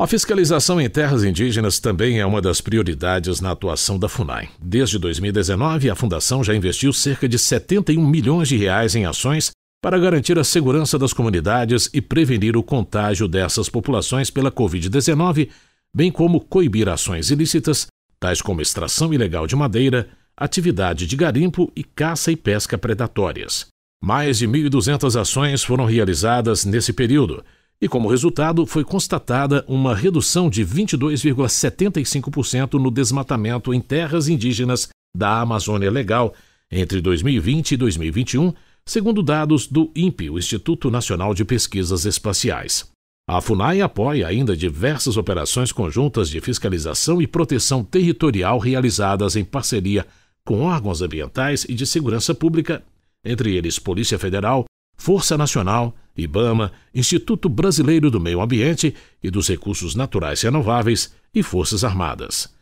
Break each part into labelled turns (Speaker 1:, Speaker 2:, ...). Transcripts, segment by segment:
Speaker 1: A fiscalização em terras indígenas também é uma das prioridades na atuação da FUNAI. Desde 2019, a fundação já investiu cerca de 71 milhões de reais em ações para garantir a segurança das comunidades e prevenir o contágio dessas populações pela Covid-19, bem como coibir ações ilícitas, tais como extração ilegal de madeira, atividade de garimpo e caça e pesca predatórias. Mais de 1.200 ações foram realizadas nesse período e, como resultado, foi constatada uma redução de 22,75% no desmatamento em terras indígenas da Amazônia Legal entre 2020 e 2021, segundo dados do INPE, o Instituto Nacional de Pesquisas Espaciais. A FUNAI apoia ainda diversas operações conjuntas de fiscalização e proteção territorial realizadas em parceria com órgãos ambientais e de segurança pública, entre eles Polícia Federal, Força Nacional, IBAMA, Instituto Brasileiro do Meio Ambiente e dos Recursos Naturais Renováveis e Forças Armadas.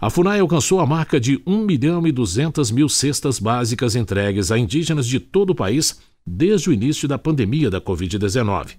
Speaker 1: A FUNAI alcançou a marca de 1 milhão e 200 mil cestas básicas entregues a indígenas de todo o país desde o início da pandemia da Covid-19.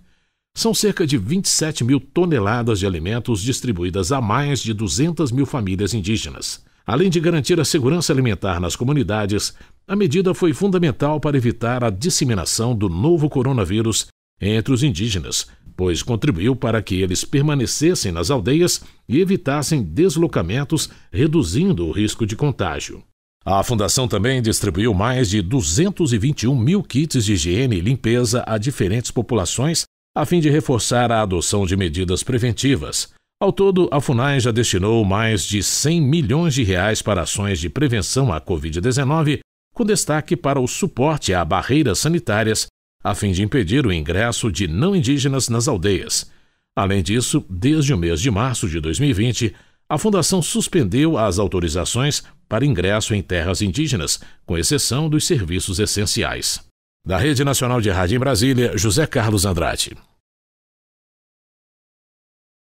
Speaker 1: São cerca de 27 mil toneladas de alimentos distribuídas a mais de 200 mil famílias indígenas. Além de garantir a segurança alimentar nas comunidades, a medida foi fundamental para evitar a disseminação do novo coronavírus entre os indígenas, pois contribuiu para que eles permanecessem nas aldeias e evitassem deslocamentos, reduzindo o risco de contágio. A fundação também distribuiu mais de 221 mil kits de higiene e limpeza a diferentes populações, a fim de reforçar a adoção de medidas preventivas. Ao todo, a FUNAI já destinou mais de 100 milhões de reais para ações de prevenção à Covid-19, com destaque para o suporte a barreiras sanitárias a fim de impedir o ingresso de não indígenas nas aldeias. Além disso, desde o mês de março de 2020, a Fundação suspendeu as autorizações para ingresso em terras indígenas, com exceção dos serviços essenciais. Da Rede Nacional de Rádio em Brasília, José Carlos Andrade.